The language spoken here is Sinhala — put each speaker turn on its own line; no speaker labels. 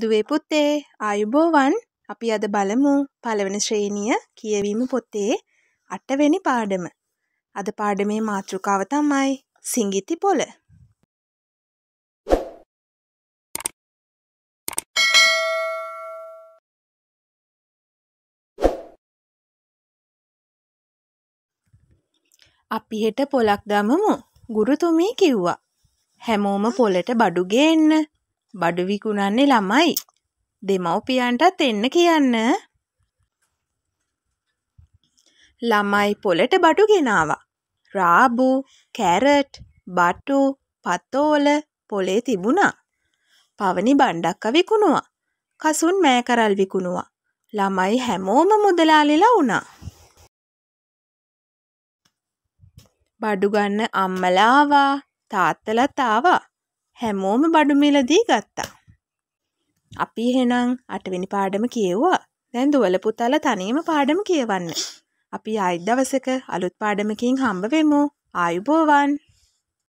දුවේ පුතේ ආයුබෝවන් අපි අද බලමු පළවෙනි ශ්‍රේණිය කියවීම පොතේ අටවෙනි පාඩම. අද පාඩමේ මාතෘකාව තමයි සිඟිති පොළ. අපි හෙට පොලක් දමමු. ගුරුතුමී කිව්වා. හැමෝම පොලට බඩු ගේන්න. බඩු විකුණන්නේ ළමයි. දෙමව්පියන්ටත් එන්න කියන්න. ළමයි පොලට බඩු ගෙනාවා. රාබු, කැරට්, බටු, පතෝල පොලේ තිබුණා. පවනි බණ්ඩක්ක විකුණුවා. කසුන් මෑකරල් විකුණුවා. ළමයි හැමෝම මුදලාලිලා වුණා. බඩු ගන්න අම්මලාවා තාත්තලත් ආවා. හැමෝම බඩු මිලදී ගත්තා. අපි එහෙනම් අටවෙනි පාඩම කියෙව්වා. දැන් දුවල පුතාලා තනියම පාඩම කියවන්න. අපි ආයෙත් දවසක අලුත් පාඩමකින් හම්බ වෙමු. ආයුබෝවන්.